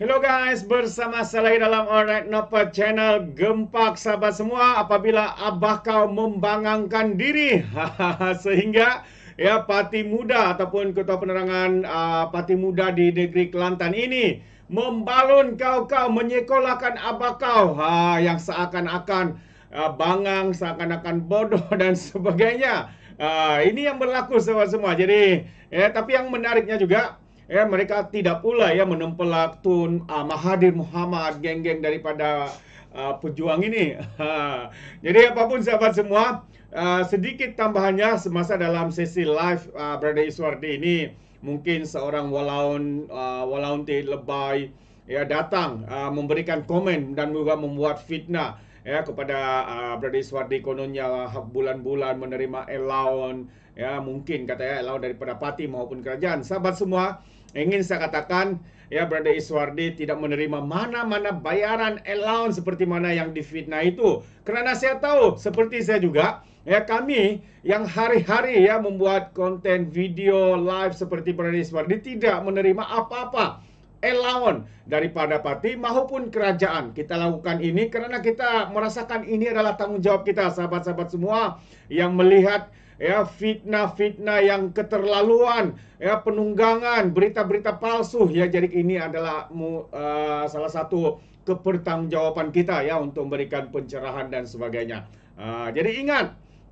Hello guys, bersama saya dalam All Right Nopet Channel Gempak sahabat semua apabila abah kau membangangkan diri sehingga ya parti muda ataupun ketua penerangan uh, parti muda di negeri Kelantan ini membalun kau-kau menyekolahkan abah kau ha, yang seakan-akan uh, bangang, seakan-akan bodoh dan sebagainya. Uh, ini yang berlaku sahabat semua. Jadi ya tapi yang menariknya juga ya mereka tidak pula ya menempelak tun uh, ah, Mahathir Muhammad geng-geng daripada uh, pejuang ini. Ha. Jadi apapun sahabat semua uh, sedikit tambahannya semasa dalam sesi live uh, Brother Iswardi ini mungkin seorang walaun uh, walaun ti lebay ya datang uh, memberikan komen dan juga membuat fitnah ya kepada uh, Brother Iswardi kononnya hak bulan-bulan menerima allowance ya mungkin kata ya allowance daripada parti maupun kerajaan sahabat semua ingin saya katakan ya Brother Iswardi tidak menerima mana-mana bayaran allowance seperti mana yang difitnah itu kerana saya tahu seperti saya juga ya kami yang hari-hari ya membuat konten video live seperti Brother Iswardi tidak menerima apa-apa allowance daripada parti maupun kerajaan. Kita lakukan ini kerana kita merasakan ini adalah tanggungjawab kita sahabat-sahabat semua yang melihat ya fitnah-fitnah yang keterlaluan, ya penunggangan, berita-berita palsu ya jadi ini adalah uh, salah satu kepertanggungjawaban kita ya untuk memberikan pencerahan dan sebagainya. Uh, jadi ingat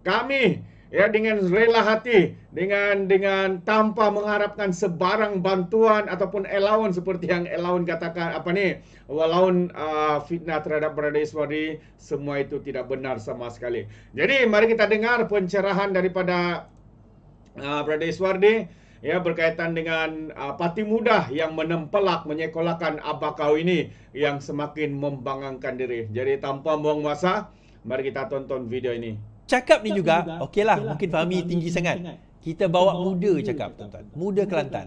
kami ya dengan rela hati dengan dengan tanpa mengharapkan sebarang bantuan ataupun elawan seperti yang elawan katakan apa ni walaun uh, fitnah terhadap Brother Iswari semua itu tidak benar sama sekali jadi mari kita dengar pencerahan daripada uh, Brother Iswari ya berkaitan dengan uh, parti mudah yang menempelak menyekolahkan abakau ini yang semakin membangangkan diri jadi tanpa buang masa mari kita tonton video ini cakap ni juga, juga okey lah mungkin Fahmi tinggi, tinggi sangat. Kita bawa muda cakap tuan-tuan. Muda Kelantan.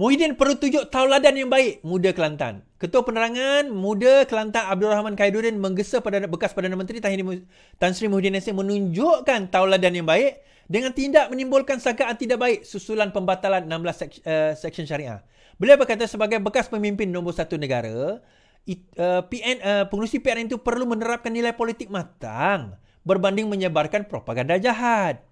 Muhyiddin perlu tunjuk tauladan yang baik. Muda Kelantan. Ketua Penerangan Muda Kelantan Abdul Rahman Khairuddin menggesa pada bekas Perdana Menteri Tahir Tan Sri Muhyiddin Nasir menunjukkan tauladan yang baik dengan tindak menimbulkan sangkaan tidak baik susulan pembatalan 16 seksyen, uh, seksyen syariah. Beliau berkata sebagai bekas pemimpin nombor satu negara, Uh, PN uh, pengurusi PRN itu perlu menerapkan nilai politik matang berbanding menyebarkan propaganda jahat.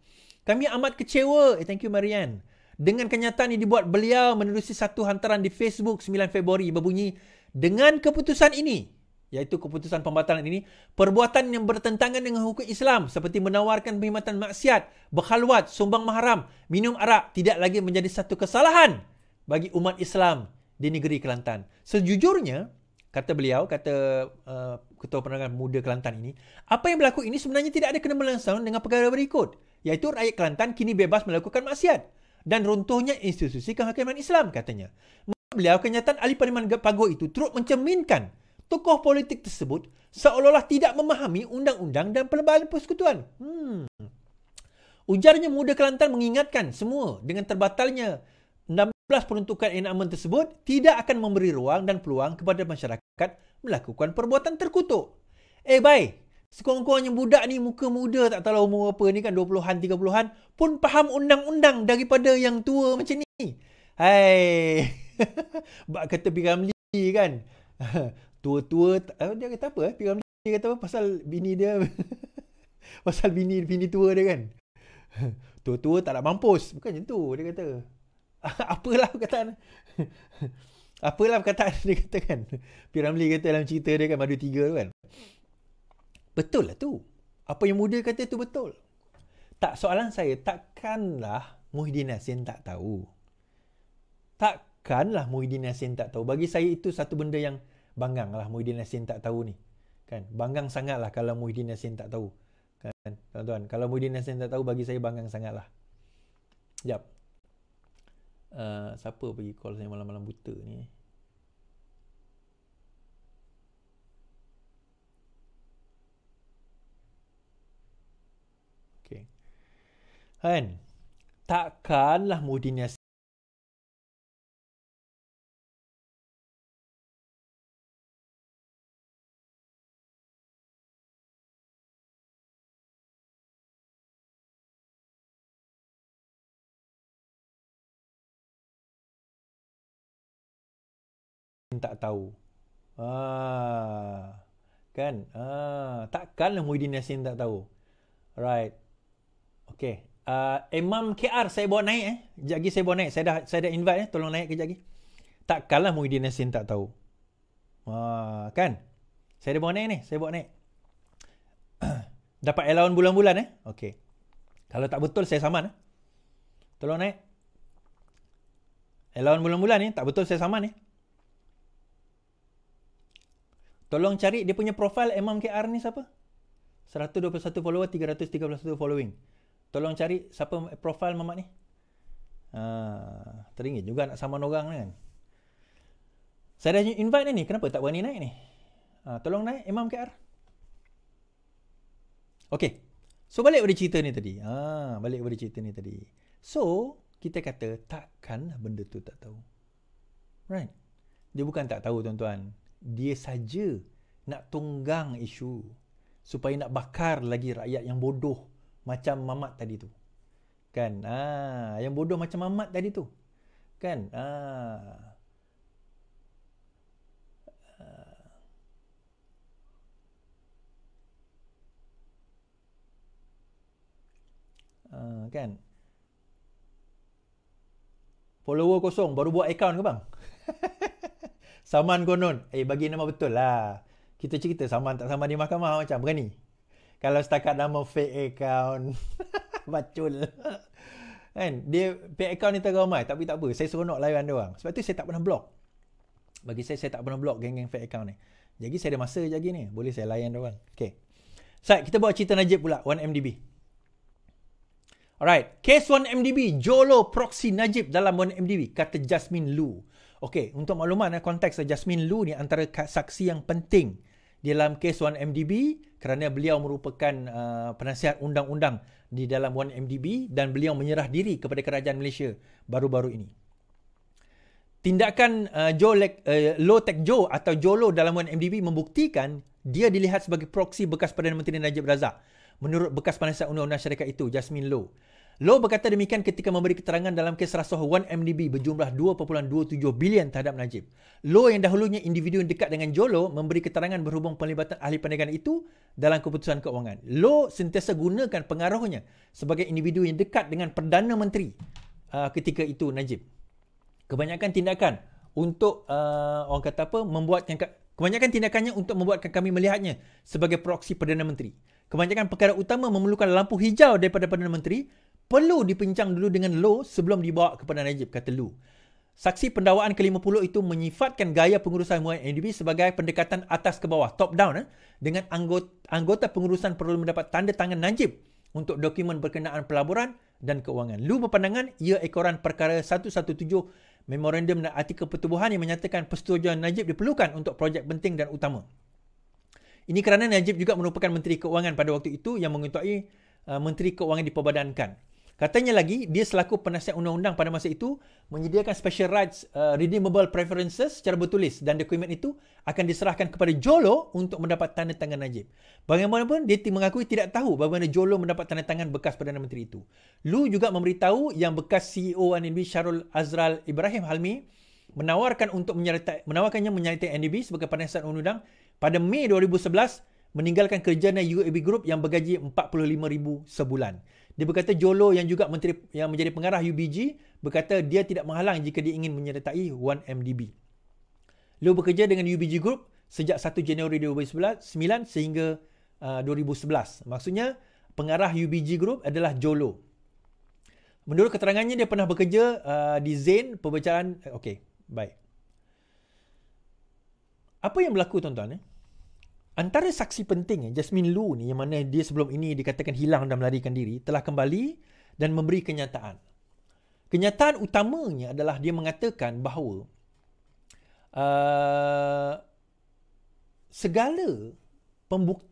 Kami amat kecewa. Eh, thank you Marian. Dengan kenyataan yang dibuat beliau menerusi satu hantaran di Facebook 9 Februari berbunyi dengan keputusan ini iaitu keputusan pembatalan ini perbuatan yang bertentangan dengan hukum Islam seperti menawarkan perkhidmatan maksiat, berkhalwat, sumbang mahram, minum arak tidak lagi menjadi satu kesalahan bagi umat Islam di negeri Kelantan. Sejujurnya, kata beliau kata uh, ketua penerangan muda Kelantan ini apa yang berlaku ini sebenarnya tidak ada kena mengena dengan perkara berikut iaitu rakyat Kelantan kini bebas melakukan maksiat dan runtuhnya institusi kehakiman Islam katanya Menurut beliau kenyataan ahli parlimen Pago itu teruk mencerminkan tokoh politik tersebut seolah-olah tidak memahami undang-undang dan perlembagaan persekutuan hmm ujarnya muda Kelantan mengingatkan semua dengan terbatalnya plus peruntukan enakmen tersebut tidak akan memberi ruang dan peluang kepada masyarakat melakukan perbuatan terkutuk. Eh bye, sekurang-kurangnya budak ni muka muda tak tahu umur apa ni kan 20-an, 30-an pun faham undang-undang daripada yang tua macam ni. Hai, bak kata Piramli kan. Tua-tua, eh, dia kata apa? Eh? Piramli kata apa pasal bini dia? pasal bini bini tua dia kan? Tua-tua tak nak mampus. Bukan macam tu dia kata apalah perkataan apalah perkataan dia kata kan P. Ramli kata dalam cerita dia kan madu tiga tu kan betul lah tu apa yang muda kata tu betul tak soalan saya takkanlah Muhyiddin Hassan tak tahu takkanlah Muhyiddin Hassan tak tahu bagi saya itu satu benda yang bangang lah Muhyiddin Hassan tak tahu ni kan bangang sangat lah kalau Muhyiddin Hassan tak tahu kan tuan-tuan kalau Muhyiddin Hassan tak tahu bagi saya bangang sangat lah sekejap uh, siapa bagi call saya malam-malam buta ni Okay Han Takkanlah Mudin Yassin Muhyiddin tak tahu. Ah. Kan? Ah, takkanlah Muhyiddin Yassin tak tahu. Right. Okay. Uh, Imam KR saya bawa naik eh. Sekejap lagi saya bawa naik. Saya dah, saya dah invite eh. Tolong naik kejap lagi. Takkanlah Muhyiddin Yassin tak tahu. Ah, kan? Saya dah bawa naik ni. Saya bawa naik. Dapat allowance bulan-bulan eh. Okay. Kalau tak betul saya saman eh. Tolong naik. Allowance bulan-bulan ni. Tak betul saya sama ni. Eh. Tolong cari dia punya profil Imam KR ni siapa? 121 follower, 331 following. Tolong cari siapa profil mamak ni. Ha, teringin juga nak saman orang kan. Saya dah invite dia ni. Kenapa tak berani naik ni? Ha, tolong naik Imam KR. Okay. So balik pada cerita ni tadi. Ha, balik pada cerita ni tadi. So, kita kata takkanlah benda tu tak tahu. Right? Dia bukan tak tahu tuan-tuan dia saja nak tunggang isu supaya nak bakar lagi rakyat yang bodoh macam Mamat tadi tu. Kan? Ah, yang bodoh macam Mamat tadi tu. Kan? Ah. Uh, kan follower kosong baru buat account ke bang Saman konon. Eh bagi nama betul lah. Kita cerita saman tak saman di mahkamah macam berani. Kalau setakat nama fake account. Bacul. kan? Dia fake account ni teramai tapi tak apa. Saya seronok layan dia orang. Sebab tu saya tak pernah block. Bagi saya saya tak pernah block geng-geng fake account ni. Jadi saya ada masa je lagi ni. Boleh saya layan dia orang. Okay. Saat kita buat cerita Najib pula 1MDB. Alright, case 1MDB, Jolo proxy Najib dalam 1MDB, kata Jasmine Lu. Okey, untuk makluman eh, konteks Jasmine Lu ni antara saksi yang penting di dalam kes 1MDB kerana beliau merupakan uh, penasihat undang-undang di dalam 1MDB dan beliau menyerah diri kepada kerajaan Malaysia baru-baru ini. Tindakan uh, Joe uh, Low Tech Joe atau Jolo dalam 1MDB membuktikan dia dilihat sebagai proksi bekas Perdana Menteri Najib Razak menurut bekas penasihat undang-undang syarikat itu Jasmine Low. Low berkata demikian ketika memberi keterangan dalam kes rasuah 1MDB berjumlah 2.27 bilion terhadap Najib. Low yang dahulunya individu yang dekat dengan Jolo memberi keterangan berhubung pelibatan ahli perniagaan itu dalam keputusan keuangan. Low sentiasa gunakan pengaruhnya sebagai individu yang dekat dengan Perdana Menteri uh, ketika itu Najib. Kebanyakan tindakan untuk uh, orang kata apa membuatkan kebanyakan tindakannya untuk membuatkan kami melihatnya sebagai proksi Perdana Menteri. Kebanyakan perkara utama memerlukan lampu hijau daripada Perdana Menteri perlu dipincang dulu dengan Lo sebelum dibawa kepada Najib, kata Lu. Saksi pendawaan ke-50 itu menyifatkan gaya pengurusan MUNDB sebagai pendekatan atas ke bawah, top down eh, dengan anggota, anggota pengurusan perlu mendapat tanda tangan Najib untuk dokumen berkenaan pelaburan dan keuangan. Lu berpandangan ia ekoran perkara 117 memorandum dan artikel pertubuhan yang menyatakan persetujuan Najib diperlukan untuk projek penting dan utama. Ini kerana Najib juga merupakan Menteri Keuangan pada waktu itu yang mengetuai uh, Menteri Keuangan diperbadankan. Katanya lagi, dia selaku penasihat undang-undang pada masa itu menyediakan special rights uh, redeemable preferences secara bertulis dan dokumen itu akan diserahkan kepada Jolo untuk mendapat tanda tangan Najib. Bagaimanapun, dia mengakui tidak tahu bagaimana Jolo mendapat tanda tangan bekas Perdana Menteri itu. Lu juga memberitahu yang bekas CEO ANB Syarul Azral Ibrahim Halmi menawarkan untuk menyertai, menawarkannya menyertai NDB sebagai penasihat undang-undang pada Mei 2011 meninggalkan kerjanya UAB Group yang bergaji RM45,000 sebulan. Dia berkata Jolo yang juga menteri yang menjadi pengarah UBG berkata dia tidak menghalang jika dia ingin menyertai 1MDB. Lu bekerja dengan UBG Group sejak 1 Januari 2019 sehingga uh, 2011. Maksudnya pengarah UBG Group adalah Jolo. Menurut keterangannya dia pernah bekerja uh, di Zain perbicaraan uh, okey, baik. Apa yang berlaku tuan-tuan eh? Antara saksi penting Jasmine Lu ni yang mana dia sebelum ini dikatakan hilang dan melarikan diri telah kembali dan memberi kenyataan. Kenyataan utamanya adalah dia mengatakan bahawa uh, segala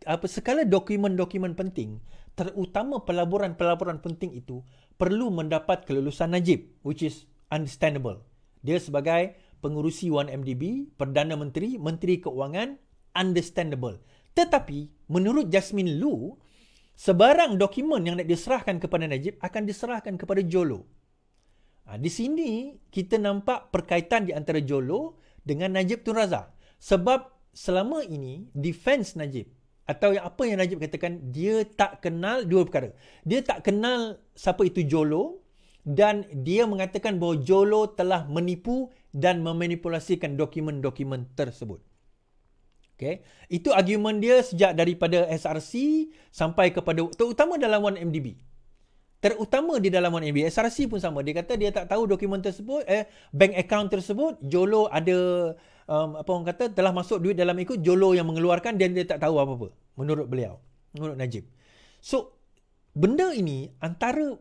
apa segala dokumen-dokumen penting terutama pelaburan-pelaburan penting itu perlu mendapat kelulusan Najib which is understandable. Dia sebagai pengurusi 1MDB, Perdana Menteri, Menteri Keuangan understandable. Tetapi, menurut Jasmine Lu, sebarang dokumen yang nak diserahkan kepada Najib akan diserahkan kepada Jolo. Ha, di sini, kita nampak perkaitan di antara Jolo dengan Najib Tun Razak. Sebab selama ini, defense Najib atau yang apa yang Najib katakan, dia tak kenal dua perkara. Dia tak kenal siapa itu Jolo dan dia mengatakan bahawa Jolo telah menipu dan memanipulasikan dokumen-dokumen tersebut. Okay. Itu argument dia sejak daripada SRC sampai kepada terutama dalam 1MDB. Terutama di dalam 1MDB. SRC pun sama. Dia kata dia tak tahu dokumen tersebut, eh, bank account tersebut, Jolo ada, um, apa orang kata, telah masuk duit dalam ikut Jolo yang mengeluarkan dan dia tak tahu apa-apa. Menurut beliau. Menurut Najib. So, benda ini antara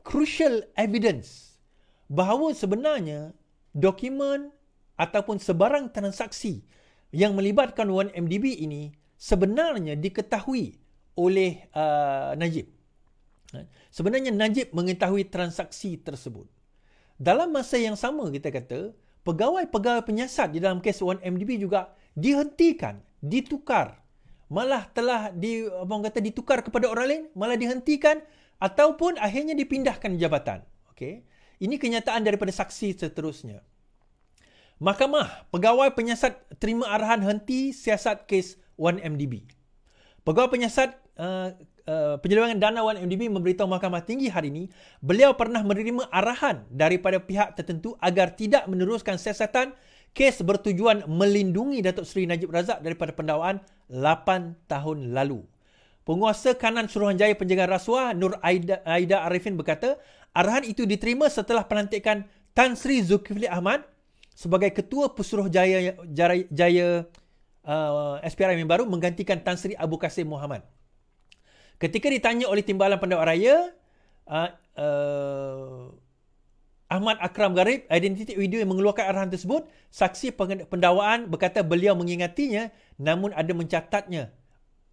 crucial evidence bahawa sebenarnya dokumen ataupun sebarang transaksi yang melibatkan 1MDB ini sebenarnya diketahui oleh uh, Najib. Sebenarnya Najib mengetahui transaksi tersebut. Dalam masa yang sama kita kata, pegawai-pegawai penyiasat di dalam kes 1MDB juga dihentikan, ditukar. Malah telah di, orang kata, ditukar kepada orang lain, malah dihentikan ataupun akhirnya dipindahkan jabatan. Okay. Ini kenyataan daripada saksi seterusnya. Mahkamah, pegawai penyiasat terima arahan henti siasat kes 1MDB. Pegawai penyiasat uh, eh, uh, eh, penyelewangan dana 1MDB memberitahu Mahkamah Tinggi hari ini, beliau pernah menerima arahan daripada pihak tertentu agar tidak meneruskan siasatan kes bertujuan melindungi Datuk Seri Najib Razak daripada pendakwaan 8 tahun lalu. Penguasa kanan Suruhanjaya Penjagaan Rasuah Nur Aida, Aida Arifin berkata, arahan itu diterima setelah penantikan Tan Sri Zulkifli Ahmad sebagai ketua pesuruh jaya jaya, jaya uh, SPRM yang baru menggantikan Tan Sri Abu Kasim Muhammad. Ketika ditanya oleh Timbalan Pendakwa Raya, uh, uh, Ahmad Akram Garib, identiti video yang mengeluarkan arahan tersebut, saksi pendawaan berkata beliau mengingatinya namun ada mencatatnya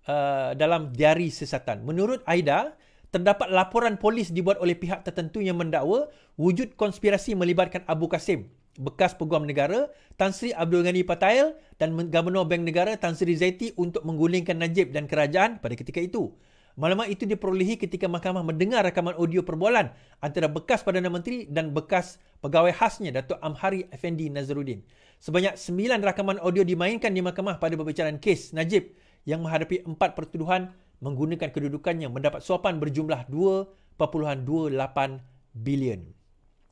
uh, dalam diari sesatan. Menurut Aida, terdapat laporan polis dibuat oleh pihak tertentu yang mendakwa wujud konspirasi melibatkan Abu Kasim bekas peguam negara Tan Sri Abdul Ghani Patail dan Gubernur Bank Negara Tan Sri Zaiti untuk menggulingkan Najib dan kerajaan pada ketika itu. Maklumat itu diperolehi ketika mahkamah mendengar rakaman audio perbualan antara bekas Perdana Menteri dan bekas pegawai khasnya Datuk Amhari Effendi Nazruddin. Sebanyak 9 rakaman audio dimainkan di mahkamah pada perbicaraan kes Najib yang menghadapi empat pertuduhan menggunakan kedudukannya mendapat suapan berjumlah 2.28 bilion.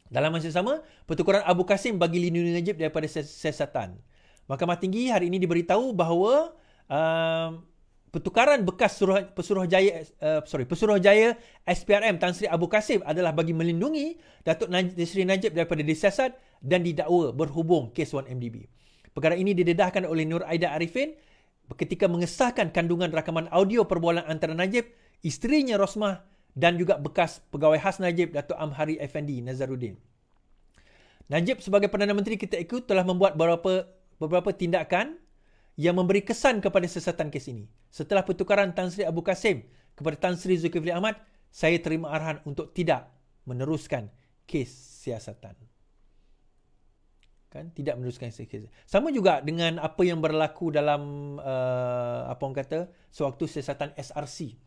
Dalam masa yang sama, pertukaran Abu Qasim bagi Lindu Najib daripada siasatan. Mahkamah Tinggi hari ini diberitahu bahawa uh, pertukaran bekas suruh, pesuruh jaya, uh, sorry, pesuruh jaya SPRM Tan Sri Abu Qasim adalah bagi melindungi Datuk Najib, Sri Najib daripada disiasat dan didakwa berhubung kes 1MDB. Perkara ini didedahkan oleh Nur Aida Arifin ketika mengesahkan kandungan rakaman audio perbualan antara Najib, isterinya Rosmah dan juga bekas pegawai khas Najib Dato' Amhari Effendi Nazaruddin. Najib sebagai Perdana Menteri kita ikut telah membuat beberapa beberapa tindakan yang memberi kesan kepada sesatan kes ini. Setelah pertukaran Tan Sri Abu Kasim kepada Tan Sri Zulkifli Ahmad, saya terima arahan untuk tidak meneruskan kes siasatan. Kan tidak meneruskan kes. Sama juga dengan apa yang berlaku dalam uh, apa orang kata sewaktu siasatan SRC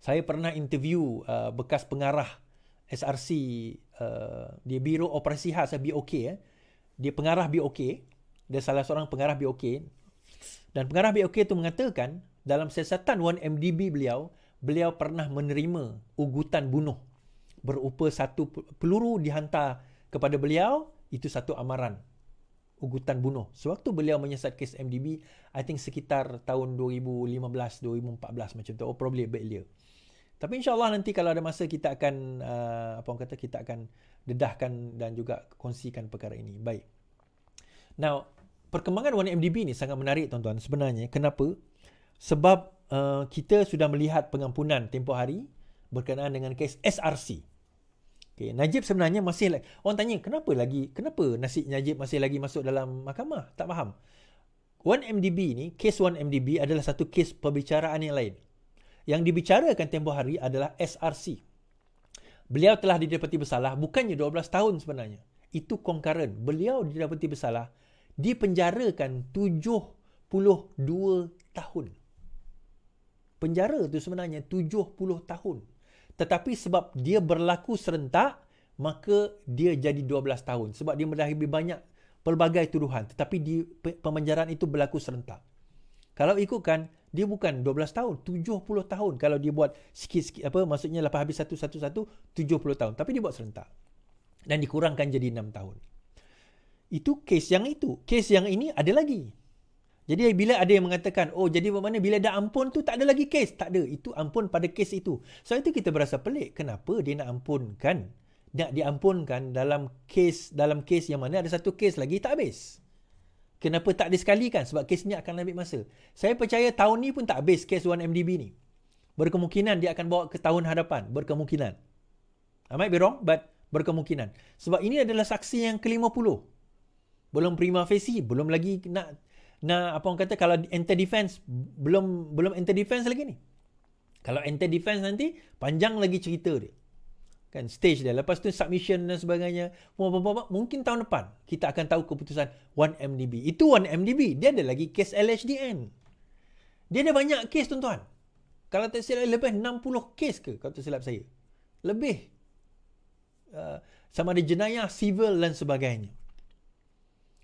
saya pernah interview uh, bekas pengarah SRC uh, dia biro operasi khas uh, BOK eh. dia pengarah BOK dia salah seorang pengarah BOK dan pengarah BOK itu mengatakan dalam siasatan 1MDB beliau beliau pernah menerima ugutan bunuh berupa satu peluru dihantar kepada beliau itu satu amaran ugutan bunuh sewaktu beliau menyiasat kes MDB I think sekitar tahun 2015 2014 macam tu oh probably a bit earlier tapi insyaAllah nanti kalau ada masa kita akan uh, apa orang kata kita akan dedahkan dan juga kongsikan perkara ini. Baik. Now, perkembangan 1MDB ni sangat menarik tuan-tuan sebenarnya. Kenapa? Sebab uh, kita sudah melihat pengampunan tempoh hari berkenaan dengan kes SRC. Okay. Najib sebenarnya masih lagi. Orang tanya, kenapa lagi? Kenapa nasib Najib masih lagi masuk dalam mahkamah? Tak faham. 1MDB ni, kes 1MDB adalah satu kes perbicaraan yang lain yang dibicarakan tempoh hari adalah SRC. Beliau telah didapati bersalah bukannya 12 tahun sebenarnya. Itu concurrent. Beliau didapati bersalah dipenjarakan 72 tahun. Penjara tu sebenarnya 70 tahun. Tetapi sebab dia berlaku serentak, maka dia jadi 12 tahun. Sebab dia lebih banyak pelbagai tuduhan. Tetapi di pemenjaraan itu berlaku serentak. Kalau ikutkan, dia bukan 12 tahun 70 tahun kalau dia buat sikit-sikit apa maksudnya lepas habis satu satu satu 70 tahun tapi dia buat serentak dan dikurangkan jadi 6 tahun itu kes yang itu kes yang ini ada lagi jadi bila ada yang mengatakan oh jadi bermakna bila dah ampun tu tak ada lagi kes tak ada itu ampun pada kes itu so itu kita berasa pelik kenapa dia nak ampunkan nak diampunkan dalam kes dalam kes yang mana ada satu kes lagi tak habis Kenapa tak disekalikan? Sebab kes ni akan ambil masa. Saya percaya tahun ni pun tak habis kes 1MDB ni. Berkemungkinan dia akan bawa ke tahun hadapan. Berkemungkinan. I might be wrong but berkemungkinan. Sebab ini adalah saksi yang ke-50. Belum prima facie, belum lagi nak nak apa orang kata kalau enter defense belum belum enter defense lagi ni. Kalau enter defense nanti panjang lagi cerita dia kan stage dia lepas tu submission dan sebagainya mungkin tahun depan kita akan tahu keputusan 1MDB itu 1MDB dia ada lagi kes LHDN dia ada banyak kes tuan-tuan kalau tak silap lebih 60 kes ke kalau tak silap saya lebih uh, sama ada jenayah civil dan sebagainya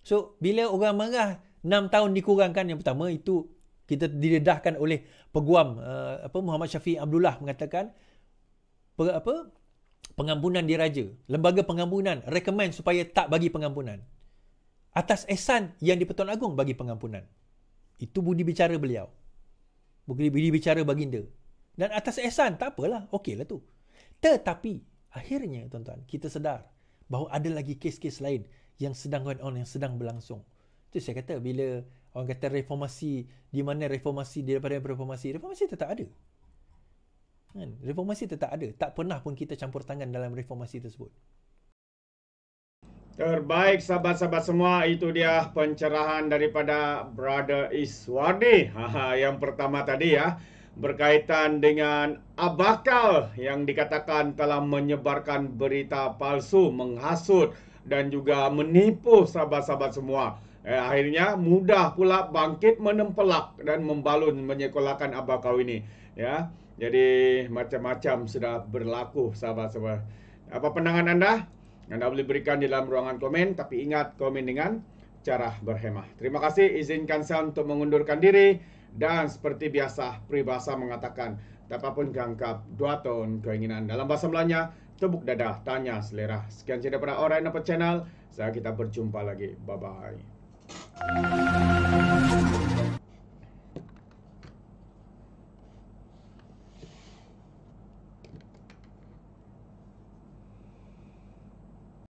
so bila orang marah 6 tahun dikurangkan yang pertama itu kita didedahkan oleh peguam uh, apa Muhammad Syafiq Abdullah mengatakan apa pengampunan diraja. Lembaga pengampunan recommend supaya tak bagi pengampunan. Atas esan yang di-Pertuan Agong bagi pengampunan. Itu budi bicara beliau. Budi bicara baginda. Dan atas esan, tak apalah. Okeylah tu. Tetapi, akhirnya tuan-tuan, kita sedar bahawa ada lagi kes-kes lain yang sedang going on, yang sedang berlangsung. Itu saya kata, bila orang kata reformasi, di mana reformasi daripada reformasi, reformasi tetap ada. Kan? Reformasi tetap ada. Tak pernah pun kita campur tangan dalam reformasi tersebut. Terbaik sahabat-sahabat semua. Itu dia pencerahan daripada Brother Iswardi. Yang pertama tadi ya. Berkaitan dengan Abakal yang dikatakan telah menyebarkan berita palsu, menghasut dan juga menipu sahabat-sahabat semua. Eh, akhirnya mudah pula bangkit menempelak dan membalun menyekolahkan Abakal ini. Ya. Jadi macam-macam sudah berlaku sahabat-sahabat. Apa pandangan anda? Anda boleh berikan di dalam ruangan komen. Tapi ingat komen dengan cara berhemah. Terima kasih. Izinkan saya untuk mengundurkan diri. Dan seperti biasa, peribahasa mengatakan. Tak apa pun gangkap dua tahun keinginan. Dalam bahasa Melayunya, tebuk dada, tanya selera. Sekian cerita pada orang yang dapat channel. Saya kita berjumpa lagi. Bye-bye.